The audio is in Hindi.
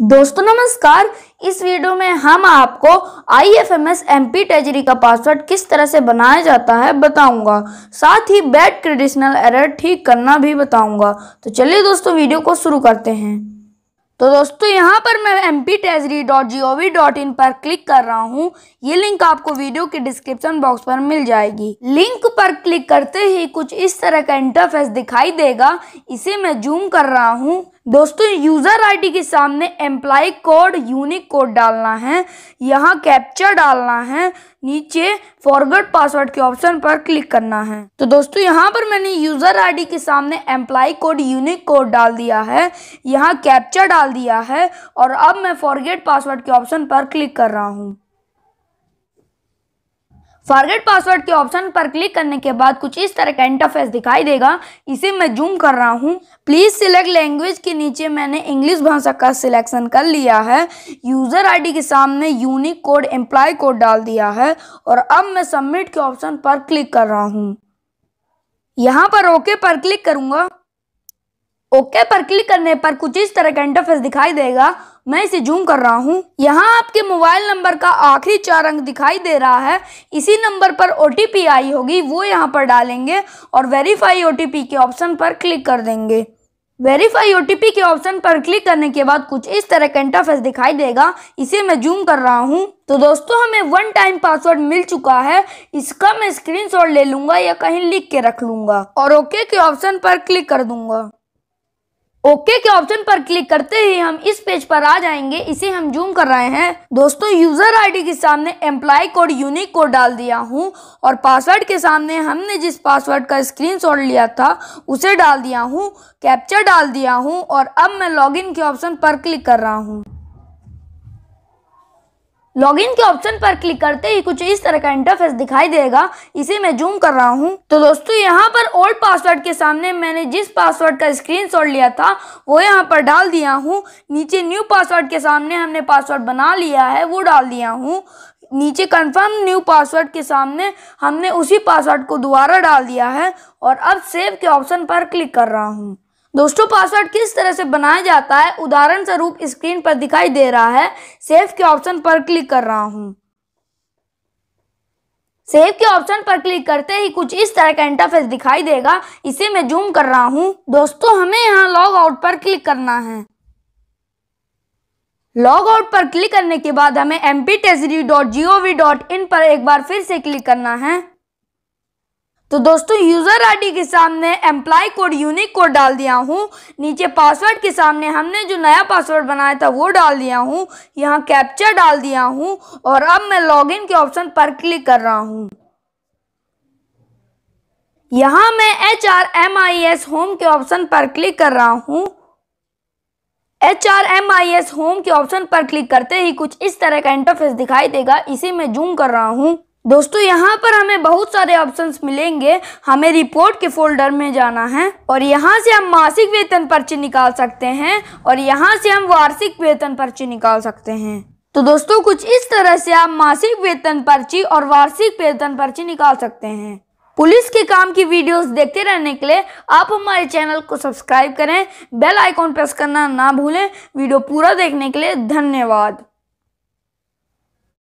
दोस्तों नमस्कार इस वीडियो में हम आपको I F M S M P treasury का पासवर्ड किस तरह से बनाया जाता है बताऊंगा साथ ही बैड क्रेडिशनल एरर ठीक करना भी बताऊंगा तो चलिए दोस्तों वीडियो को शुरू करते हैं तो दोस्तों यहाँ पर मैं M P treasury dot G O V dot in पर क्लिक कर रहा हूँ ये लिंक आपको वीडियो के डिस्क्रिप्शन बॉक्स पर मिल जाएगी लिंक पर क्लिक करते ही कुछ इस तरह का इंटरफेस दिखाई देगा इसे मैं जूम कर रहा हूँ दोस्तों यूज़र आईडी के सामने एम्प्लाई कोड यूनिक कोड डालना है यहाँ कैप्चर डालना है नीचे फॉरवर्ड पासवर्ड के ऑप्शन पर क्लिक करना है तो दोस्तों यहाँ पर मैंने यूज़र आईडी के सामने एम्प्लाई कोड यूनिक कोड डाल दिया है यहाँ कैप्चर डाल दिया है और अब मैं फॉरगेट पासवर्ड के ऑप्शन पर क्लिक कर रहा हूँ फॉरगेट पासवर्ड के ऑप्शन पर क्लिक करने के बाद कुछ इस तरह का इंटरफेस दिखाई देगा इसे मैं जूम कर रहा हूँ प्लीज़ सिलेक्ट लैंग्वेज के नीचे मैंने इंग्लिश भाषा का सिलेक्शन कर लिया है यूज़र आईडी के सामने यूनिक कोड एम्प्लॉय कोड डाल दिया है और अब मैं सबमिट के ऑप्शन पर क्लिक कर रहा हूँ यहाँ पर ओके पर क्लिक करूंगा ओके पर क्लिक करने पर कुछ इस तरह का इंटरफेस दिखाई देगा मैं इसे जूम कर रहा हूँ यहाँ आपके मोबाइल नंबर का आखिरी चार अंक दिखाई दे रहा है इसी नंबर पर ओ आई होगी वो यहाँ पर डालेंगे और वेरीफाई ओ के ऑप्शन पर क्लिक कर देंगे वेरीफाई ओ के ऑप्शन पर क्लिक करने के बाद कुछ इस तरह का इंटरफेस दिखाई देगा इसे मैं जूम कर रहा हूँ तो दोस्तों हमें वन टाइम पासवर्ड मिल चुका है इसका मैं स्क्रीनशॉट ले लूंगा या कहीं लिख के रख लूंगा और ओके के ऑप्शन पर क्लिक कर दूंगा ओके के ऑप्शन पर क्लिक करते ही हम इस पेज पर आ जाएंगे इसे हम जूम कर रहे हैं दोस्तों यूजर आईडी के सामने एम्प्लॉय कोड यूनिक कोड डाल दिया हूँ और पासवर्ड के सामने हमने जिस पासवर्ड का स्क्रीनशॉट लिया था उसे डाल दिया हूँ कैप्चर डाल दिया हूँ और अब मैं लॉगिन के ऑप्शन पर क्लिक कर रहा हूँ लॉगिन के ऑप्शन पर क्लिक करते ही कुछ इस तरह का इंटरफेस दिखाई देगा इसे मैं जूम कर रहा हूँ तो दोस्तों यहाँ पर ओल्ड पासवर्ड के सामने मैंने जिस पासवर्ड का स्क्रीनशॉट लिया था वो यहाँ पर डाल दिया हूँ नीचे न्यू पासवर्ड के सामने हमने पासवर्ड बना लिया है वो डाल दिया हूँ नीचे कंफर्म न्यू पासवर्ड के सामने हमने उसी पासवर्ड को दोबारा डाल दिया है और अब सेव के ऑप्शन पर क्लिक कर रहा हूँ दोस्तों पासवर्ड किस तरह से बनाया जाता है उदाहरण स्वरूप स्क्रीन पर दिखाई दे रहा है सेव के ऑप्शन पर क्लिक कर रहा हूं सेव के ऑप्शन पर क्लिक करते ही कुछ इस तरह का इंटरफेस दिखाई देगा इसे मैं जूम कर रहा हूं दोस्तों हमें यहाँ लॉग आउट पर क्लिक करना है लॉग आउट पर क्लिक करने के बाद हमें एम पर एक बार फिर से क्लिक करना है तो दोस्तों यूज़र आईडी के सामने एम्प्लाई कोड यूनिक कोड डाल दिया हूँ नीचे पासवर्ड के सामने हमने जो नया पासवर्ड बनाया था वो डाल दिया हूँ यहाँ कैप्चर डाल दिया हूँ और अब मैं लॉगिन के ऑप्शन पर क्लिक कर रहा हूँ यहाँ मैं H R M I S home के ऑप्शन पर क्लिक कर रहा हूँ H R M I S home के ऑप्शन पर क्लिक करते ही कुछ इस तरह का इंटरफेस दिखाई देगा इसी मैं जूम कर रहा हूँ दोस्तों यहाँ पर हमें बहुत सारे ऑप्शंस मिलेंगे हमें रिपोर्ट के फोल्डर में जाना है और यहाँ से हम मासिक वेतन पर्ची निकाल सकते हैं और यहाँ से हम वार्षिक वेतन पर्ची निकाल सकते हैं तो दोस्तों कुछ इस तरह से आप मासिक वेतन पर्ची और वार्षिक वेतन पर्ची निकाल सकते हैं पुलिस के काम की वीडियोस देखते रहने के लिए आप हमारे चैनल को सब्सक्राइब करें बेल आइकॉन प्रेस करना ना भूलें वीडियो पूरा देखने के लिए धन्यवाद